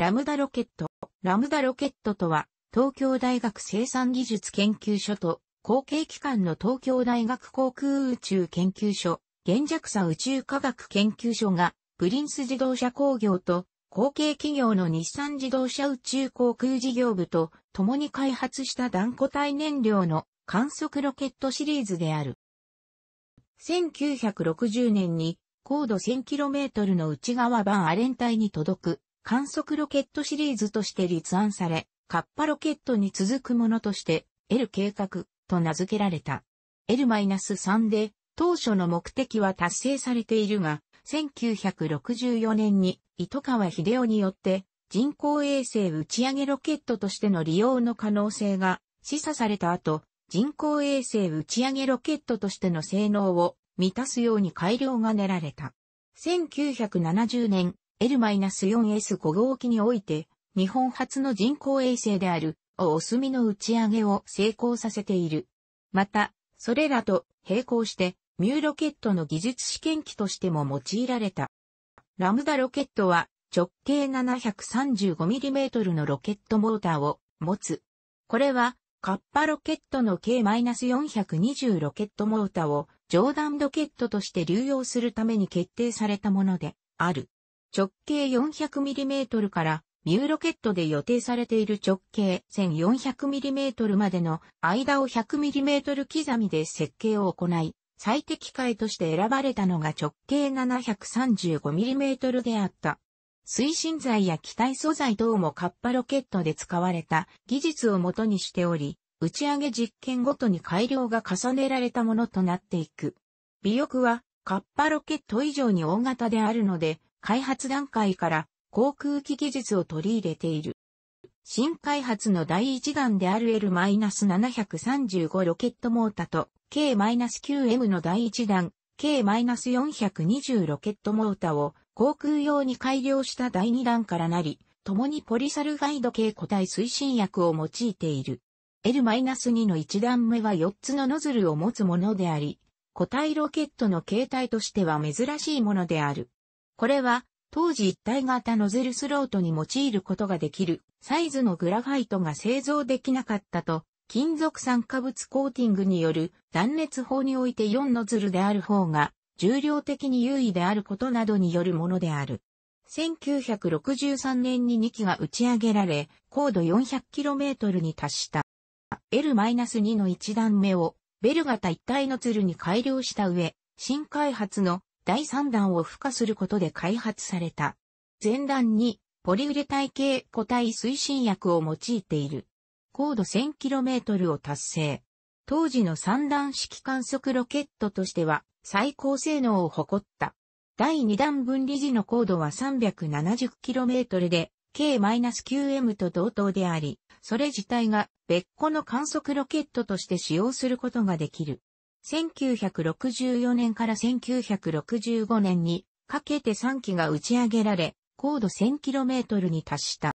ラムダロケット。ラムダロケットとは、東京大学生産技術研究所と、後継機関の東京大学航空宇宙研究所、現弱者宇宙科学研究所が、プリンス自動車工業と、後継企業の日産自動車宇宙航空事業部と共に開発した断固体燃料の観測ロケットシリーズである。1960年に高度 1000km の内側版アレン帯に届く観測ロケットシリーズとして立案され、カッパロケットに続くものとして、L 計画と名付けられた。L-3 で、当初の目的は達成されているが、1964年に糸川秀夫によって人工衛星打ち上げロケットとしての利用の可能性が示唆された後、人工衛星打ち上げロケットとしての性能を満たすように改良が練られた。1970年、L-4S5 号機において、日本初の人工衛星である、おおすみの打ち上げを成功させている。また、それらと並行して、ミューロケットの技術試験機としても用いられた。ラムダロケットは、直径 735mm のロケットモーターを持つ。これは、カッパロケットの K-420 ロケットモーターを、上段ロケットとして流用するために決定されたものである。直径 400mm からミューロケットで予定されている直径 1400mm までの間を 100mm 刻みで設計を行い、最適解として選ばれたのが直径 735mm であった。推進剤や機体素材等もカッパロケットで使われた技術をもとにしており、打ち上げ実験ごとに改良が重ねられたものとなっていく。尾翼はカッパロケット以上に大型であるので、開発段階から航空機技術を取り入れている。新開発の第一弾である L-735 ロケットモータと K-9M の第一弾 K-420 ロケットモータを航空用に改良した第二弾からなり、共にポリサルファイド系固体推進薬を用いている。L-2 の1段目は4つのノズルを持つものであり、固体ロケットの形態としては珍しいものである。これは、当時一体型ノズルスロートに用いることができるサイズのグラファイトが製造できなかったと、金属酸化物コーティングによる断熱法において4ノズルである方が重量的に優位であることなどによるものである。1963年に2機が打ち上げられ、高度 400km に達した。L-2 の1段目をベル型一体ノズルに改良した上、新開発の第3弾を付加することで開発された。前段にポリウレ体系固体推進薬を用いている。高度 1000km を達成。当時の三段式観測ロケットとしては最高性能を誇った。第2弾分離時の高度は 370km で K-9M と同等であり、それ自体が別個の観測ロケットとして使用することができる。1964年から1965年にかけて3機が打ち上げられ、高度 1000km に達した。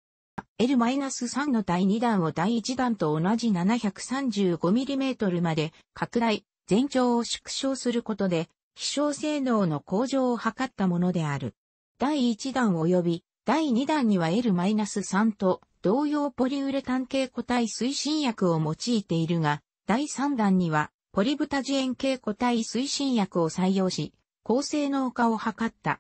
L-3 の第2弾を第1弾と同じ 735mm まで拡大、全長を縮小することで、飛翔性能の向上を図ったものである。第1弾及び第2弾には L-3 と同様ポリウレタン系固体推進薬を用いているが、第3弾にはポリブタジエン系固体推進薬を採用し、高性能化を図った。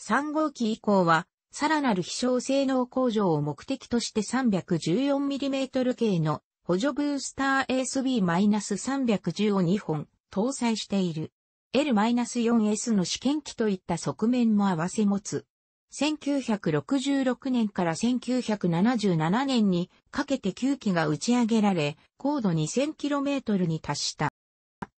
3号機以降は、さらなる飛翔性能向上を目的として 314mm 系の補助ブースター ASB-310 を2本搭載している。L-4S の試験機といった側面も合わせ持つ。1966年から1977年にかけて9機が打ち上げられ、高度 2000km に達した。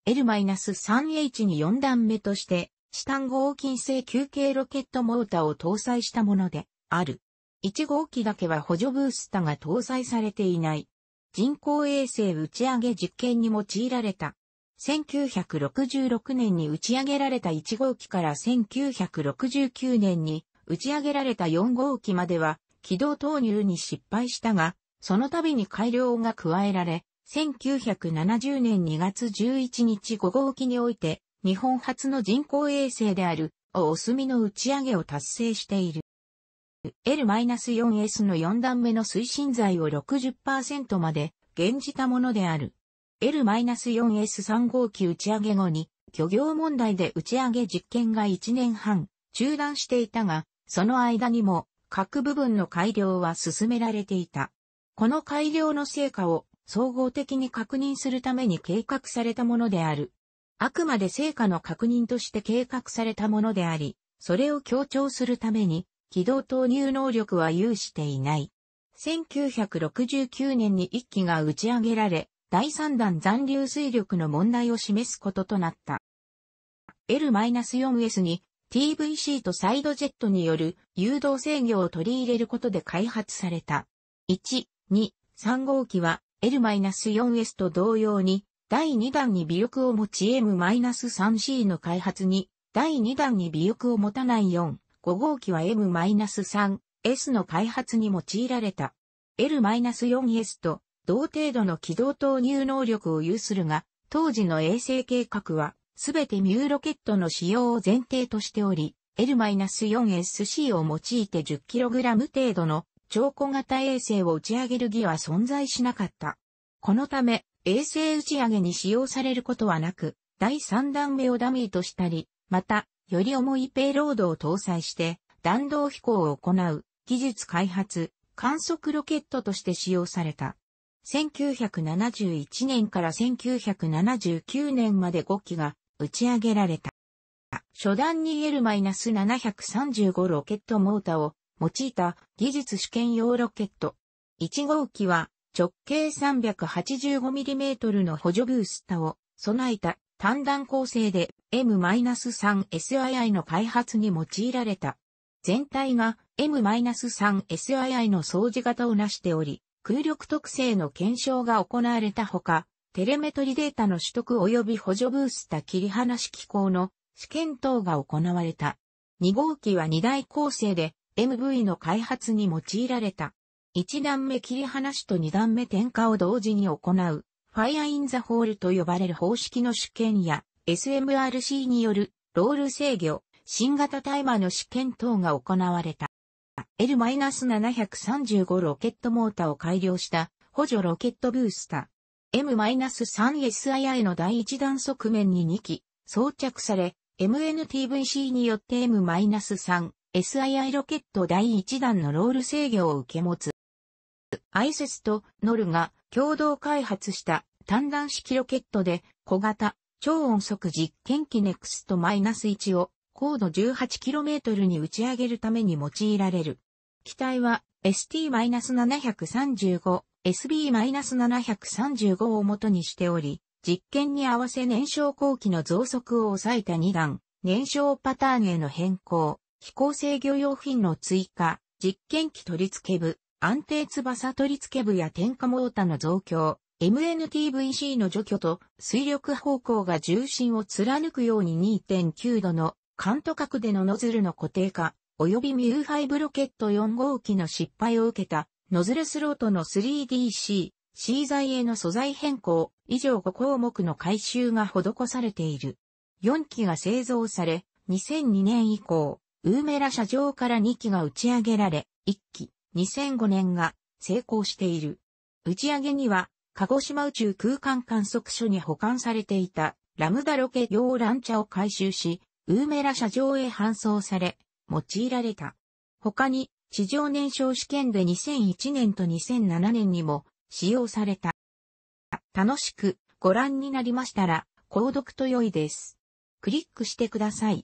L-3H に4段目として、チタン合金製球形ロケットモーターを搭載したものである。1号機だけは補助ブースタが搭載されていない。人工衛星打ち上げ実験に用いられた。1966年に打ち上げられた1号機から1969年に打ち上げられた4号機までは軌道投入に失敗したが、その度に改良が加えられ、1970年2月11日5号機において、日本初の人工衛星である、おおすみの打ち上げを達成している。L-4S の4段目の推進剤を60%まで減じたものである。L-4S3 号機打ち上げ後に、漁業問題で打ち上げ実験が1年半中断していたが、その間にも各部分の改良は進められていた。この改良の成果を総合的に確認するために計画されたものである。あくまで成果の確認として計画されたものであり、それを強調するために、軌道投入能力は有していない。1969年に1機が打ち上げられ、第3弾残留水力の問題を示すこととなった。L-4S に TVC とサイドジェットによる誘導制御を取り入れることで開発された。1、2、3号機は L-4S と同様に、第2弾に微力を持ち M-3C の開発に、第2弾に微力を持たない4、5号機は M-3S の開発に用いられた。L-4S と同程度の軌道投入能力を有するが、当時の衛星計画は、すべてミューロケットの使用を前提としており、L-4SC を用いて 10kg 程度の超小型衛星を打ち上げる儀は存在しなかった。このため、衛星打ち上げに使用されることはなく、第3段目をダミーとしたり、また、より重いペイロードを搭載して、弾道飛行を行う、技術開発、観測ロケットとして使用された。1971年から1979年まで5機が打ち上げられた。初段に L-735 ロケットモーターを用いた技術試験用ロケット。1号機は直径 385mm の補助ブースタを備えた単弾構成で M-3SII の開発に用いられた。全体が M-3SII の掃除型を成しており、空力特性の検証が行われたほか、テレメトリデータの取得及び補助ブースタ切り離し機構の試験等が行われた。2号機は2台構成で MV の開発に用いられた。1段目切り離しと2段目点火を同時に行う、ファイアインザホールと呼ばれる方式の試験や、SMRC によるロール制御、新型タイマーの試験等が行われた。L-735 ロケットモーターを改良した補助ロケットブースター。M-3SII の第1弾側面に2機装着され、MNTVC によって M-3 SII ロケット第1弾のロール制御を受け持つ。アイセスとノルが共同開発した単弾式ロケットで小型超音速実験機 NEXT-1 を高度 18km に打ち上げるために用いられる。機体は ST-735、SB-735 を元にしており、実験に合わせ燃焼後期の増速を抑えた2段、燃焼パターンへの変更、飛行制御用品の追加、実験機取り付け部、安定翼取り付け部や点火モータの増強、MNTVC の除去と水力方向が重心を貫くように2.9度の関東角でのノズルの固定化、及びミューハイブロケット4号機の失敗を受けたノズルスロートの 3DC、C 材への素材変更、以上5項目の改修が施されている。4機が製造され、2002年以降、ウーメラ社長から2機が打ち上げられ、1機、2005年が成功している。打ち上げには、鹿児島宇宙空間観測所に保管されていたラムダロケ用ランチャを回収し、ウーメラ社長へ搬送され、用いられた。他に、地上燃焼試験で2001年と2007年にも使用された。楽しくご覧になりましたら、購読と良いです。クリックしてください。